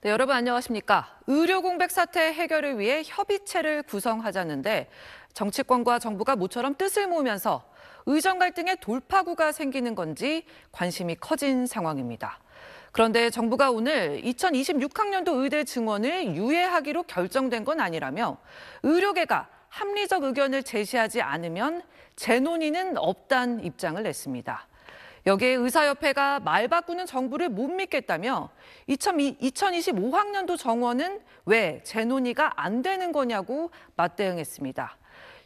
네, 여러분 안녕하십니까? 의료 공백 사태 해결을 위해 협의체를 구성하자는데 정치권과 정부가 모처럼 뜻을 모으면서 의정 갈등의 돌파구가 생기는 건지 관심이 커진 상황입니다. 그런데 정부가 오늘 2026학년도 의대 증원을 유예하기로 결정된 건 아니라며 의료계가 합리적 의견을 제시하지 않으면 재논의는 없다는 입장을 냈습니다. 여기에 의사협회가 말 바꾸는 정부를 못 믿겠다며 2025학년도 정원은 왜 재논의가 안 되는 거냐고 맞대응했습니다.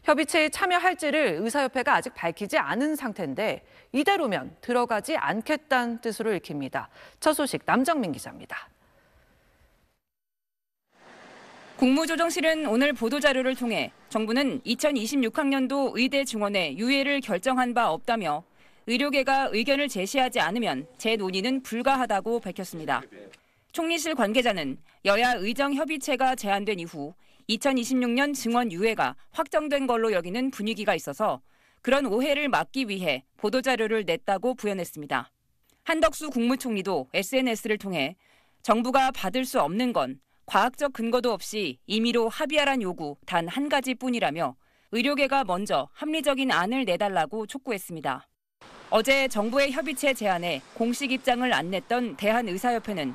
협의체에 참여할지를 의사협회가 아직 밝히지 않은 상태인데 이대로면 들어가지 않겠다는 뜻으로 읽힙니다. 첫 소식 남정민 기자입니다. 국무조정실은 오늘 보도자료를 통해 정부는 2026학년도 의대 증원에 유예를 결정한 바 없다며 의료계가 의견을 제시하지 않으면 재논의는 불가하다고 밝혔습니다. 총리실 관계자는 여야 의정 협의체가 제안된 이후 2026년 증원 유예가 확정된 걸로 여기는 분위기가 있어서 그런 오해를 막기 위해 보도자료를 냈다고 부연했습니다. 한덕수 국무총리도 SNS를 통해 정부가 받을 수 없는 건 과학적 근거도 없이 임의로 합의하란 요구 단 한 가지 뿐이라며 의료계가 먼저 합리적인 안을 내달라고 촉구했습니다. 어제 정부의 협의체 제안에 공식 입장을 안 냈던 대한의사협회는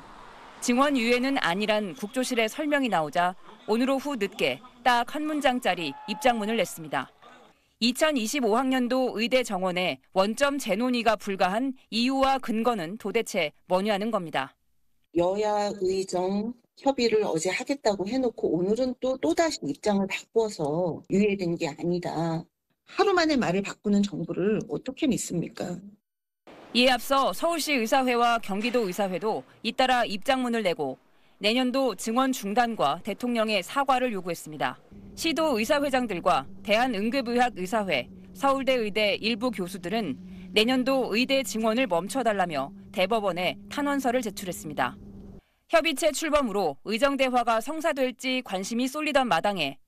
증원 유예는 아니란 국조실의 설명이 나오자 오늘 오후 늦게 딱 한 문장짜리 입장문을 냈습니다. 2025학년도 의대 정원에 원점 재논의가 불가한 이유와 근거는 도대체 뭐냐는 겁니다. 여야 의정 협의를 어제 하겠다고 해놓고 오늘은 또 또다시 입장을 바꿔서 유예된 게 아니다. 하루 만에 말을 바꾸는 정부를 어떻게 믿습니까? 이에 앞서 서울시 의사회와 경기도 의사회도 잇따라 입장문을 내고 내년도 증원 중단과 대통령의 사과를 요구했습니다. 시도 의사회장들과 대한응급의학의사회, 서울대 의대 일부 교수들은 내년도 의대 증원을 멈춰달라며 대법원에 탄원서를 제출했습니다. 협의체 출범으로 의정대화가 성사될지 관심이 쏠리던 마당에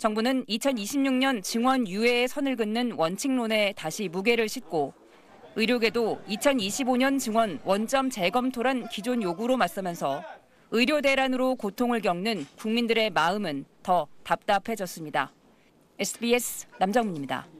정부는 2026년 증원 유예의 선을 긋는 원칙론에 다시 무게를 싣고 의료계도 2025년 증원 원점 재검토란 기존 요구로 맞서면서 의료 대란으로 고통을 겪는 국민들의 마음은 더 답답해졌습니다. SBS 남정민입니다.